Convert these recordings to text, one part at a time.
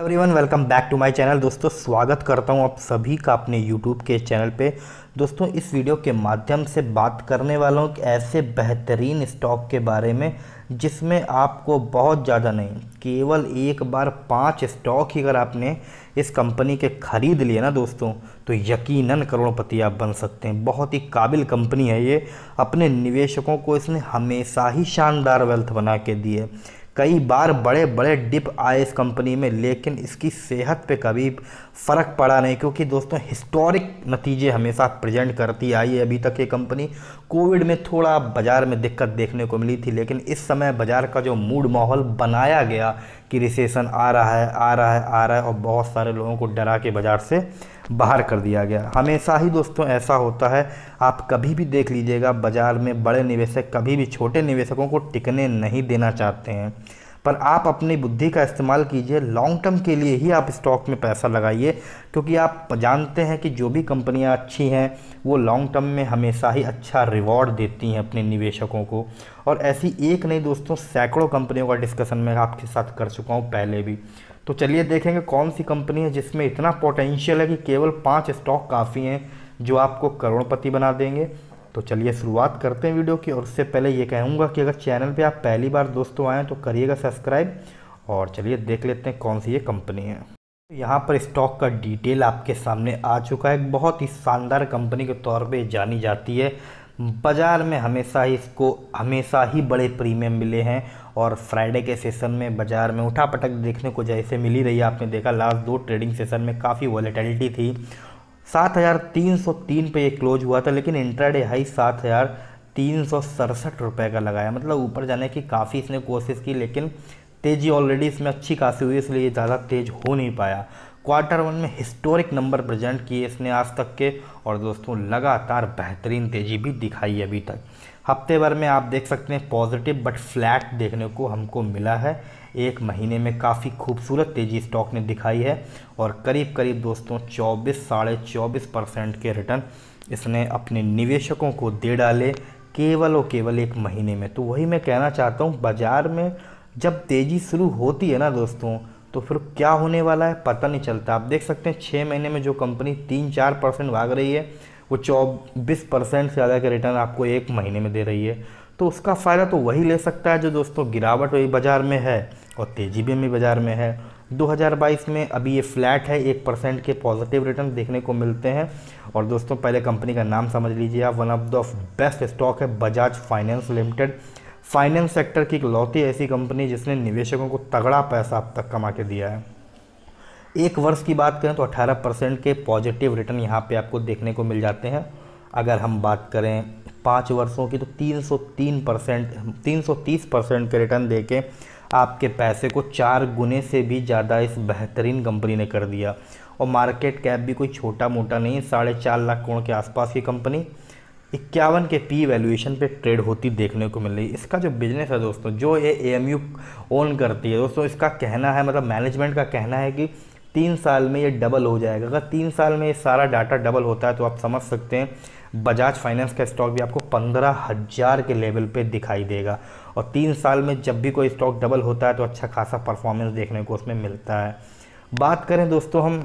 every everyone welcome back to my channel दोस्तों स्वागत करता हूँ आप सभी का अपने यूट्यूब के चैनल पे दोस्तों इस वीडियो के माध्यम से बात करने वाला हूँ ऐसे बेहतरीन स्टॉक के बारे में जिसमें आपको बहुत ज़्यादा नहीं केवल एक बार पांच स्टॉक ही अगर आपने इस कंपनी के ख़रीद लिए ना दोस्तों तो यकीनन करोड़पति आप बन सकते हैं बहुत ही काबिल कंपनी है ये अपने निवेशकों को इसने हमेशा ही शानदार वेल्थ बना के दी है कई बार बड़े बड़े डिप आए इस कंपनी में लेकिन इसकी सेहत पे कभी फ़र्क पड़ा नहीं क्योंकि दोस्तों हिस्टोरिक नतीजे हमेशा प्रेजेंट करती आई है अभी तक ये कंपनी कोविड में थोड़ा बाज़ार में दिक्कत देखने को मिली थी लेकिन इस समय बाज़ार का जो मूड माहौल बनाया गया कि रिसेशन आ रहा है आ रहा है आ रहा है और बहुत सारे लोगों को डरा के बाज़ार से बाहर कर दिया गया हमेशा ही दोस्तों ऐसा होता है आप कभी भी देख लीजिएगा बाज़ार में बड़े निवेशक कभी भी छोटे निवेशकों को टिकने नहीं देना चाहते हैं पर आप अपनी बुद्धि का इस्तेमाल कीजिए लॉन्ग टर्म के लिए ही आप स्टॉक में पैसा लगाइए क्योंकि आप जानते हैं कि जो भी कंपनियां अच्छी हैं वो लॉन्ग टर्म में हमेशा ही अच्छा रिवॉर्ड देती हैं अपने निवेशकों को और ऐसी एक नहीं दोस्तों सैकड़ों कंपनियों का डिस्कशन मैं आपके साथ कर चुका हूँ पहले भी तो चलिए देखेंगे कौन सी कंपनी है जिसमें इतना पोटेंशियल है कि केवल पाँच स्टॉक काफ़ी हैं जो आपको करोड़पति बना देंगे तो चलिए शुरुआत करते हैं वीडियो की और उससे पहले ये कहूँगा कि अगर चैनल पे आप पहली बार दोस्तों आएँ तो करिएगा सब्सक्राइब और चलिए देख लेते हैं कौन सी ये कंपनी है यहाँ पर स्टॉक का डिटेल आपके सामने आ चुका है बहुत ही शानदार कंपनी के तौर पे जानी जाती है बाज़ार में हमेशा ही इसको हमेशा ही बड़े प्रीमियम मिले हैं और फ्राइडे के सेशन में बाज़ार में उठा पटक देखने को जैसे मिली रही है आपने देखा लास्ट दो ट्रेडिंग सेशन में काफ़ी वॉलेटिलिटी थी 7,303 पे ये क्लोज हुआ था लेकिन इंट्राडे हाई सात हज़ार तीन सौ सड़सठ रुपये का लगाया मतलब ऊपर जाने की काफ़ी इसने कोशिश की लेकिन तेज़ी ऑलरेडी इसमें अच्छी खासी हुई इसलिए ज़्यादा तेज़ हो नहीं पाया क्वार्टर वन में हिस्टोरिक नंबर प्रेजेंट किए इसने आज तक के और दोस्तों लगातार बेहतरीन तेज़ी भी दिखाई अभी तक हफ्ते भर में आप देख सकते हैं पॉजिटिव बट फ्लैट देखने को हमको मिला है एक महीने में काफ़ी खूबसूरत तेज़ी स्टॉक ने दिखाई है और करीब करीब दोस्तों चौबीस साढ़े चौबीस परसेंट के रिटर्न इसने अपने निवेशकों को दे डाले केवल और केवल एक महीने में तो वही मैं कहना चाहता हूँ बाज़ार में जब तेज़ी शुरू होती है ना दोस्तों तो फिर क्या होने वाला है पता नहीं चलता आप देख सकते हैं छः महीने में जो कंपनी तीन चार परसेंट भाग रही है वो चौबीस परसेंट से ज़्यादा का रिटर्न आपको एक महीने में दे रही है तो उसका फ़ायदा तो वही ले सकता है जो दोस्तों गिरावट वही बाज़ार में है और तेज़ी भी बाज़ार में है 2022 में अभी ये फ्लैट है एक परसेंट के पॉजिटिव रिटर्न देखने को मिलते हैं और दोस्तों पहले कंपनी का नाम समझ लीजिए आप one of the best stock है Bajaj finance limited finance sector की इकलौती ऐसी कंपनी जिसने निवेशकों को तगड़ा पैसा अब तक कमा के दिया है एक वर्ष की बात करें तो 18 परसेंट के पॉजिटिव रिटर्न यहाँ पे आपको देखने को मिल जाते हैं अगर हम बात करें पाँच वर्षों की तो 303 परसेंट तीन परसेंट के रिटर्न दे के आपके पैसे को चार गुने से भी ज़्यादा इस बेहतरीन कंपनी ने कर दिया और मार्केट कैप भी कोई छोटा मोटा नहीं साढ़े चार लाख करोड़ के आसपास की कंपनी इक्यावन के पी वैल्यूएशन पे ट्रेड होती देखने को मिल रही है इसका जो बिजनेस है दोस्तों जो ये ए ओन करती है दोस्तों इसका कहना है मतलब मैनेजमेंट का कहना है कि तीन साल में ये डबल हो जाएगा अगर तीन साल में ये सारा डाटा डबल होता है तो आप समझ सकते हैं बजाज फाइनेंस का स्टॉक भी आपको पंद्रह हज़ार के लेवल पे दिखाई देगा और तीन साल में जब भी कोई स्टॉक डबल होता है तो अच्छा खासा परफॉर्मेंस देखने को उसमें मिलता है बात करें दोस्तों हम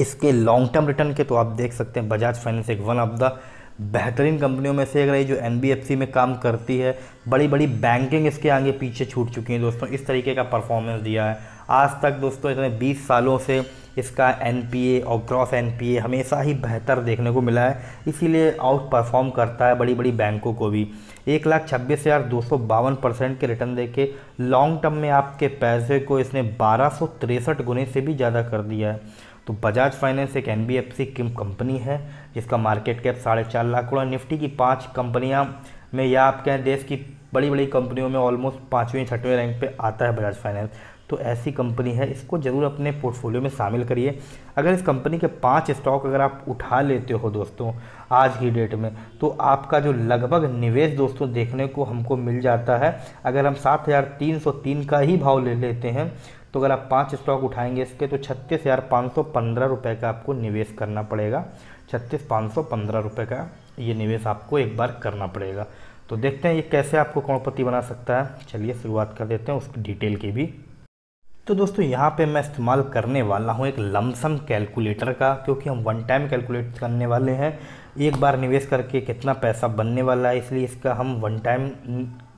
इसके लॉन्ग टर्म रिटर्न के तो आप देख सकते हैं बजाज फाइनेंस एक वन ऑफ द बेहतरीन कंपनियों में से एक रही जो एन में काम करती है बड़ी बड़ी बैंकिंग इसके आगे पीछे छूट चुकी हैं दोस्तों इस तरीके का परफॉर्मेंस दिया है आज तक दोस्तों इतने 20 सालों से इसका एन और क्रॉस एन हमेशा ही बेहतर देखने को मिला है इसीलिए आउट परफॉर्म करता है बड़ी बड़ी बैंकों को भी एक लाख छब्बीस हज़ार दो सौ बावन परसेंट के रिटर्न देके लॉन्ग टर्म में आपके पैसे को इसने बारह सौ तिरसठ गुने से भी ज़्यादा कर दिया है तो बजाज फाइनेंस एक एन कंपनी है जिसका मार्केट कैप साढ़े चार लाख करोड़ निफ्टी की पाँच कंपनियाँ में या आप कहें देश की बड़ी बड़ी कंपनियों में ऑलमोस्ट पाँचवें छठवें रैंक पे आता है बजाज फाइनेंस तो ऐसी कंपनी है इसको ज़रूर अपने पोर्टफोलियो में शामिल करिए अगर इस कंपनी के पाँच स्टॉक अगर आप उठा लेते हो दोस्तों आज की डेट में तो आपका जो लगभग निवेश दोस्तों देखने को हमको मिल जाता है अगर हम सात हज़ार तीन सौ तीन का ही भाव ले लेते हैं तो अगर आप पाँच स्टॉक उठाएंगे इसके तो छत्तीस हज़ार पाँच सौ पंद्रह रुपये का आपको निवेश करना पड़ेगा छत्तीस पाँच सौ पंद्रह रुपये का ये निवेश आपको एक बार करना पड़ेगा तो देखते हैं ये कैसे आपको कौड़पति बना सकता है चलिए शुरुआत कर देते हैं उसकी डिटेल की भी तो दोस्तों यहाँ पे मैं इस्तेमाल करने वाला हूँ एक लमसम कैलकुलेटर का क्योंकि हम वन टाइम कैलकुलेट करने वाले हैं एक बार निवेश करके कितना पैसा बनने वाला है इसलिए इसका हम वन टाइम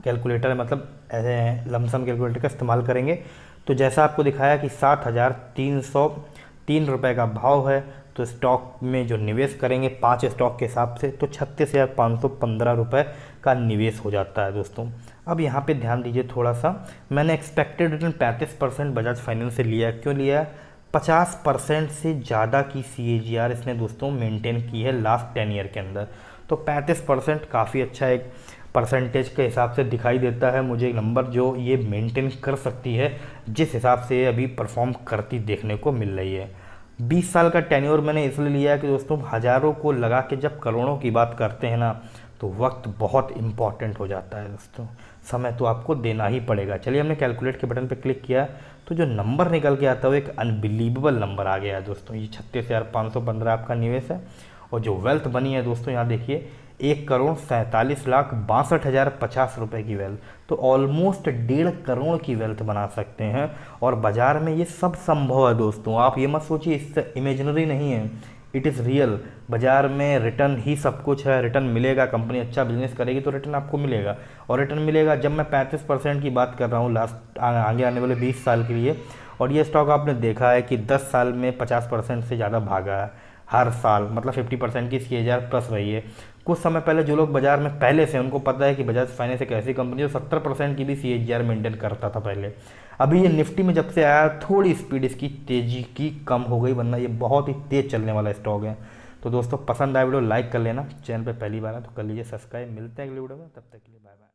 कैलकुलेटर मतलब लमसम कैलकुलेटर का इस्तेमाल करेंगे तो जैसा आपको दिखाया कि सात हज़ार तीन सौ तीन रुपये का भाव है तो स्टॉक में जो निवेश करेंगे पाँच स्टॉक के हिसाब से तो छत्तीस हज़ार पाँच सौ पंद्रह रुपये का निवेश हो जाता है दोस्तों अब यहाँ पे ध्यान दीजिए थोड़ा सा मैंने एक्सपेक्टेड रिटर्न पैंतीस परसेंट बजाज फाइनेंस से लिया क्यों लिया पचास परसेंट से ज़्यादा की सी इसने दोस्तों मेंटेन की है लास्ट टेन ईयर के अंदर तो पैंतीस परसेंट काफ़ी अच्छा एक परसेंटेज के हिसाब से दिखाई देता है मुझे नंबर जो ये मेंटेन कर सकती है जिस हिसाब से अभी परफॉर्म करती देखने को मिल रही है 20 साल का टेन्योर मैंने इसलिए लिया है कि दोस्तों हज़ारों को लगा के जब करोड़ों की बात करते हैं ना तो वक्त बहुत इंपॉर्टेंट हो जाता है दोस्तों समय तो आपको देना ही पड़ेगा चलिए हमने कैलकुलेट के बटन पर क्लिक किया तो जो नंबर निकल के आता है वो एक अनबिलीवेबल नंबर आ गया है दोस्तों ये छत्तीस हज़ार पाँच सौ पंद्रह आपका निवेश है और जो वेल्थ बनी है दोस्तों यहाँ देखिए एक करोड़ सैंतालीस लाख बासठ हज़ार पचास रुपये की वेल्थ तो ऑलमोस्ट डेढ़ करोड़ की वेल्थ बना सकते हैं और बाज़ार में ये सब संभव है दोस्तों आप ये मत सोचिए इससे इमेजनरी नहीं है इट इज़ रियल बाज़ार में रिटर्न ही सब कुछ है रिटर्न मिलेगा कंपनी अच्छा बिजनेस करेगी तो रिटर्न आपको मिलेगा और रिटर्न मिलेगा जब मैं पैंतीस परसेंट की बात कर रहा हूँ लास्ट आगे आने वाले बीस साल के लिए और ये स्टॉक आपने देखा है कि दस साल में पचास परसेंट से ज़्यादा भागा है हर साल मतलब 50 परसेंट की सी प्लस रही है कुछ समय पहले जो लोग बाजार में पहले से उनको पता है कि बजाज फाइनेंस एक ऐसी कंपनी जो 70 परसेंट की भी सी एच मेंटेन करता था पहले अभी ये निफ्टी में जब से आया थोड़ी स्पीड इसकी तेज़ी की कम हो गई वरना ये बहुत ही तेज़ चलने वाला स्टॉक है तो दोस्तों पसंद आए वीडियो लाइक कर लेना चैनल पर पहली बार है तो कर लीजिए सब्सक्राइब मिलते हैं अगले वीडियो में तब तक के लिए बाय बाय